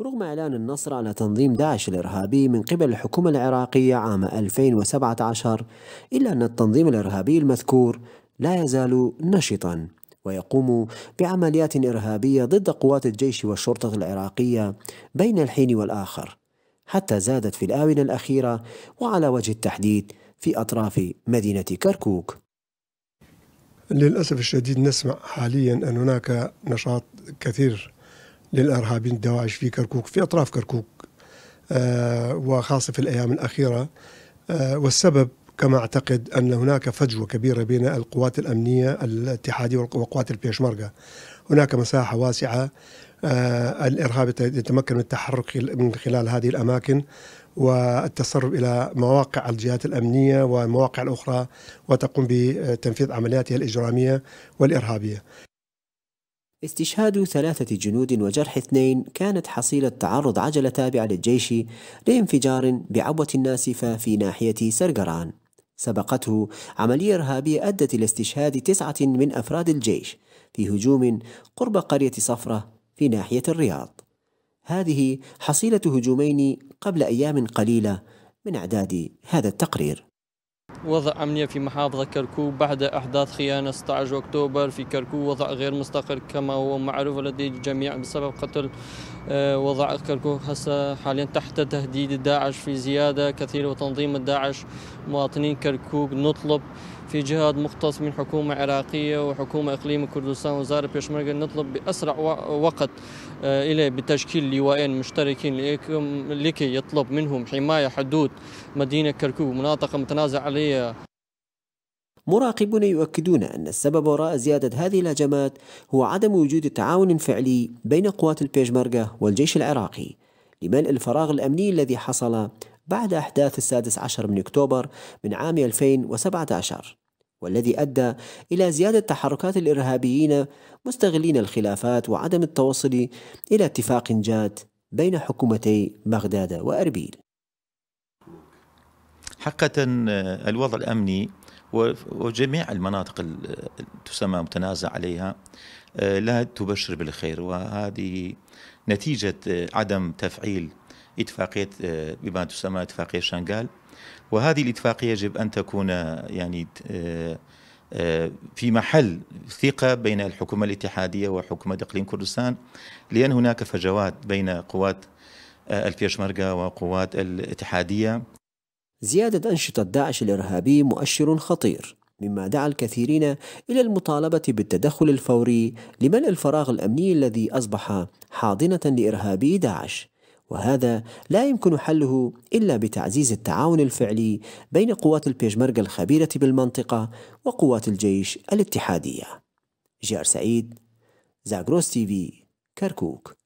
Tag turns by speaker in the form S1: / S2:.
S1: رغم إعلان النصر على تنظيم داعش الإرهابي من قبل الحكومة العراقية عام 2017 إلا أن التنظيم الإرهابي المذكور لا يزال نشطا ويقوم بعمليات إرهابية ضد قوات الجيش والشرطة العراقية بين الحين والآخر حتى زادت في الآونة الأخيرة وعلى وجه التحديد في أطراف مدينة كركوك
S2: للأسف الشديد نسمع حاليا أن هناك نشاط كثير للارهابيين الدواعش في كركوك في اطراف كركوك آه، وخاصه في الايام الاخيره آه، والسبب كما اعتقد ان هناك فجوه كبيره بين القوات الامنيه الاتحاديه وقوات البيشمركه. هناك مساحه واسعه آه، الارهاب يتمكن من التحرك من خلال هذه الاماكن والتسرب الى مواقع الجهات الامنيه والمواقع الاخرى وتقوم بتنفيذ
S1: عملياتها الاجراميه والارهابيه. استشهاد ثلاثة جنود وجرح اثنين كانت حصيلة تعرض عجلة تابعة للجيش لانفجار بعبوة ناسفة في ناحية سرقران سبقته عملية إرهابية أدت إلى استشهاد تسعة من أفراد الجيش في هجوم قرب قرية صفرة في ناحية الرياض هذه حصيلة هجومين قبل أيام قليلة من أعداد هذا التقرير
S3: وضع أمنية في محافظة كركوك بعد أحداث خيانة 16 أكتوبر في كركوك وضع غير مستقر كما هو معروف لدي الجميع بسبب قتل آه، وضع كركوك هسه حاليا تحت تهديد داعش في زيادة كثيرة وتنظيم داعش مواطنين كركوك نطلب في جهاد مختص من حكومة عراقية وحكومة إقليم كردستان وزارة بيشمركة نطلب بأسرع وقت آه، إلى بتشكيل لواءين مشتركين لكي يطلب منهم حماية حدود مدينة كركوك مناطقة متنازع عليها مراقبون
S1: يؤكدون أن السبب وراء زيادة هذه الهجمات هو عدم وجود تعاون فعلي بين قوات البيشمركة والجيش العراقي لملء الفراغ الأمني الذي حصل بعد أحداث السادس عشر من أكتوبر من عام 2017 والذي أدى إلى زيادة تحركات الإرهابيين مستغلين الخلافات وعدم التوصل إلى اتفاق جاد بين حكومتي بغداد وأربيل
S4: حقا آه، الوضع الأمني وجميع المناطق تسمى متنازع عليها آه، لا تبشر بالخير وهذه نتيجة آه، عدم تفعيل اتفاقيه آه، بما تسمى اتفاقيه شنغال وهذه الاتفاقيه يجب ان تكون آه، يعني آه، في محل ثقة بين الحكومة الاتحادية وحكومة إقليم كردستان لأن هناك فجوات بين قوات البيشمركة وقوات الاتحادية
S1: زيادة أنشطة داعش الإرهابي مؤشر خطير مما دعا الكثيرين إلى المطالبة بالتدخل الفوري لملء الفراغ الأمني الذي أصبح حاضنة لإرهابي داعش وهذا لا يمكن حله إلا بتعزيز التعاون الفعلي بين قوات البيجمرقة الخبيرة بالمنطقة وقوات الجيش الاتحادية جار سعيد زاغروس تي في كركوك